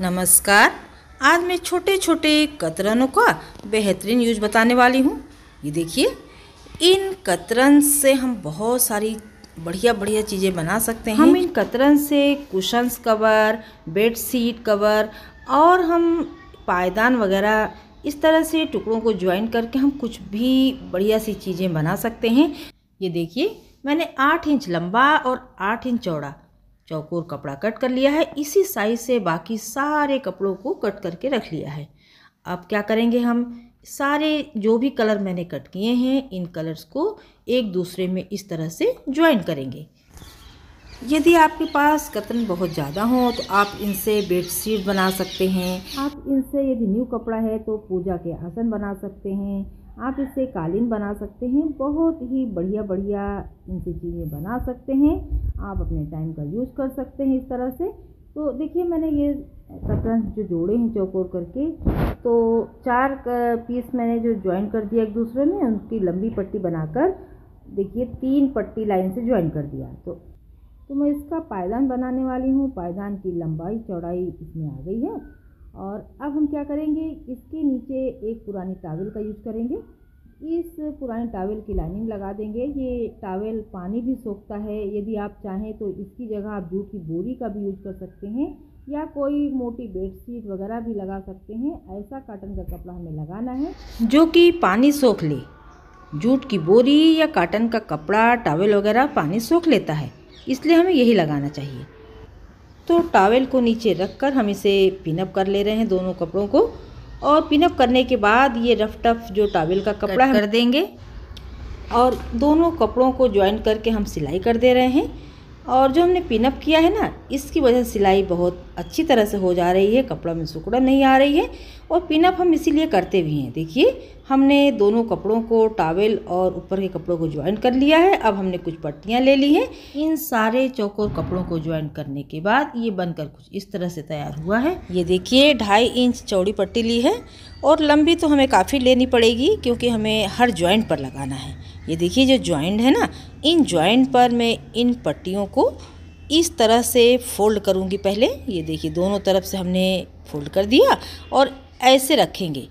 नमस्कार आज मैं छोटे छोटे कतरनों का बेहतरीन यूज बताने वाली हूँ ये देखिए इन कतरन से हम बहुत सारी बढ़िया बढ़िया चीज़ें बना सकते हैं हम इन कतरन से cushions cover bed sheet cover और हम पायदान वगैरह इस तरह से टुकड़ों को ज्वाइन करके हम कुछ भी बढ़िया सी चीज़ें बना सकते हैं ये देखिए मैंने आठ इंच लंबा और आठ इंच चौड़ा चौकोर कपड़ा कट कर लिया है इसी साइज से बाकी सारे कपड़ों को कट करके रख लिया है अब क्या करेंगे हम सारे जो भी कलर मैंने कट किए हैं इन कलर्स को एक दूसरे में इस तरह से ज्वाइन करेंगे यदि आपके पास कतन बहुत ज़्यादा हो तो आप इनसे बेडशीट बना सकते हैं आप इनसे यदि न्यू कपड़ा है तो पूजा के आसन बना सकते हैं आप इससे कालीन बना सकते हैं बहुत ही बढ़िया बढ़िया इनसे चीज़ें बना सकते हैं आप अपने टाइम का यूज़ कर सकते हैं इस तरह से तो देखिए मैंने ये कटरन जो जोड़े हैं चौकोर करके तो चार पीस मैंने जो ज्वाइन कर दिया एक दूसरे में उनकी लंबी पट्टी बनाकर देखिए तीन पट्टी लाइन से ज्वाइन कर दिया तो तो मैं इसका पायदान बनाने वाली हूँ पायदान की लंबाई चौड़ाई इसमें आ गई है और अब हम क्या करेंगे इसके नीचे एक पुरानी टावल का यूज़ करेंगे इस पुराने टावल की लाइनिंग लगा देंगे ये टावल पानी भी सोखता है यदि आप चाहें तो इसकी जगह आप जूट की बोरी का भी यूज़ कर सकते हैं या कोई मोटी बेडशीट वगैरह भी लगा सकते हैं ऐसा काटन का कपड़ा हमें लगाना है जो कि पानी सोख ले जूट की बोरी या काटन का कपड़ा टावल वगैरह पानी सोख लेता है इसलिए हमें यही लगाना चाहिए तो टावल को नीचे रख कर हम इसे पिनअप कर ले रहे हैं दोनों कपड़ों को और पिनअप करने के बाद ये रफ टफ जो टावल का कपड़ा कर देंगे और दोनों कपड़ों को ज्वाइन करके हम सिलाई कर दे रहे हैं और जो हमने पिनअप किया है ना इसकी वजह से सिलाई बहुत अच्छी तरह से हो जा रही है कपड़ा में सुकड़ा नहीं आ रही है और पिनअप हम इसीलिए करते भी हैं देखिए हमने दोनों कपड़ों को टावेल और ऊपर के कपड़ों को ज्वाइन कर लिया है अब हमने कुछ पट्टियाँ ले ली हैं इन सारे चौकोर कपड़ों को ज्वाइन करने के बाद ये बनकर कुछ इस तरह से तैयार हुआ है ये देखिए ढाई इंच चौड़ी पट्टी ली है और लंबी तो हमें काफ़ी लेनी पड़ेगी क्योंकि हमें हर ज्वाइंट पर लगाना है ये देखिए जो ज्वाइंट है ना इन ज्वाइंट पर मैं इन पट्टियों को इस तरह से फोल्ड करूँगी पहले ये देखिए दोनों तरफ से हमने फोल्ड कर दिया और ऐसे रखेंगे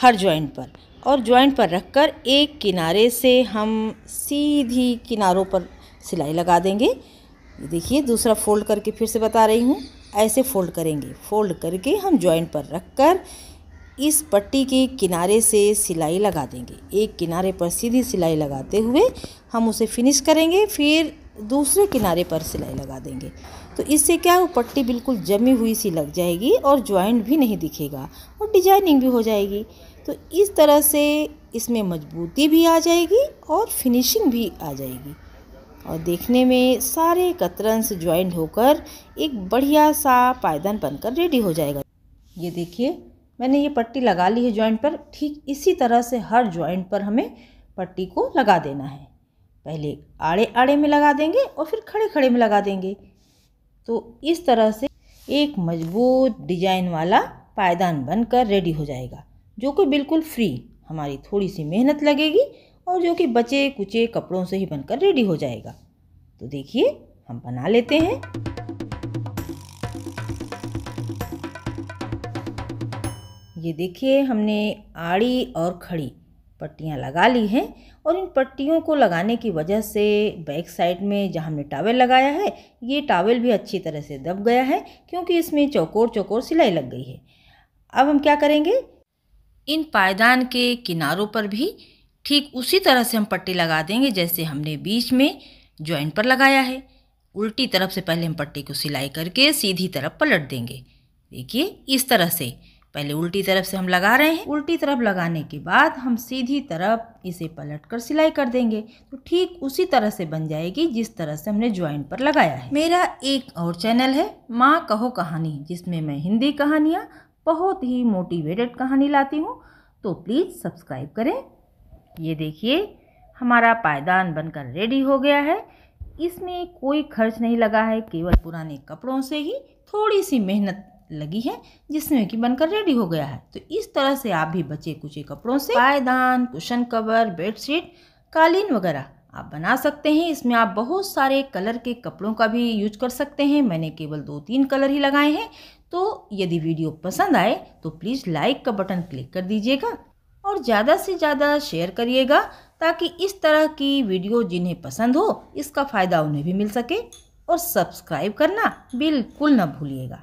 हर जॉइंट पर और जॉइंट पर रखकर एक किनारे से हम सीधी किनारों पर सिलाई लगा देंगे ये देखिए दूसरा फोल्ड करके फिर से बता रही हूँ ऐसे फोल्ड करेंगे फोल्ड करके हम ज्वाइंट पर रख कर इस पट्टी के किनारे से सिलाई लगा देंगे एक किनारे पर सीधी सिलाई लगाते हुए हम उसे फिनिश करेंगे फिर दूसरे किनारे पर सिलाई लगा देंगे तो इससे क्या वो पट्टी बिल्कुल जमी हुई सी लग जाएगी और ज्वाइंट भी नहीं दिखेगा और डिजाइनिंग भी हो जाएगी तो इस तरह से इसमें मजबूती भी आ जाएगी और फिनिशिंग भी आ जाएगी और देखने में सारे कतरन से ज्वाइंट होकर एक बढ़िया सा पायदान बनकर रेडी हो जाएगा ये देखिए मैंने ये पट्टी लगा ली है जॉइंट पर ठीक इसी तरह से हर जॉइंट पर हमें पट्टी को लगा देना है पहले आड़े आड़े में लगा देंगे और फिर खड़े खड़े में लगा देंगे तो इस तरह से एक मजबूत डिजाइन वाला पायदान बनकर रेडी हो जाएगा जो कि बिल्कुल फ्री हमारी थोड़ी सी मेहनत लगेगी और जो कि बचे कुचे कपड़ों से ही बनकर रेडी हो जाएगा तो देखिए हम बना लेते हैं ये देखिए हमने आड़ी और खड़ी पट्टियाँ लगा ली हैं और इन पट्टियों को लगाने की वजह से बैक साइड में जहाँ हमने टावल लगाया है ये टावल भी अच्छी तरह से दब गया है क्योंकि इसमें चौकोर चौकोर सिलाई लग गई है अब हम क्या करेंगे इन पायदान के किनारों पर भी ठीक उसी तरह से हम पट्टी लगा देंगे जैसे हमने बीच में जॉइंट पर लगाया है उल्टी तरफ से पहले हम पट्टी को सिलाई करके सीधी तरफ पलट देंगे देखिए इस तरह से पहले उल्टी तरफ से हम लगा रहे हैं उल्टी तरफ लगाने के बाद हम सीधी तरफ इसे पलट कर सिलाई कर देंगे तो ठीक उसी तरह से बन जाएगी जिस तरह से हमने ज्वाइंट पर लगाया है मेरा एक और चैनल है माँ कहो कहानी जिसमें मैं हिंदी कहानियाँ बहुत ही मोटिवेटेड कहानी लाती हूँ तो प्लीज़ सब्सक्राइब करें ये देखिए हमारा पायदान बनकर रेडी हो गया है इसमें कोई खर्च नहीं लगा है केवल पुराने कपड़ों से ही थोड़ी सी मेहनत लगी है जिसमें कि बनकर रेडी हो गया है तो इस तरह से आप भी बचे कुचे कपड़ों से पायदान कुशन कवर बेडशीट कालीन वगैरह आप बना सकते हैं इसमें आप बहुत सारे कलर के कपड़ों का भी यूज कर सकते हैं मैंने केवल दो तीन कलर ही लगाए हैं तो यदि वीडियो पसंद आए तो प्लीज़ लाइक का बटन क्लिक कर दीजिएगा और ज़्यादा से ज़्यादा शेयर करिएगा ताकि इस तरह की वीडियो जिन्हें पसंद हो इसका फ़ायदा उन्हें भी मिल सके और सब्सक्राइब करना बिल्कुल न भूलिएगा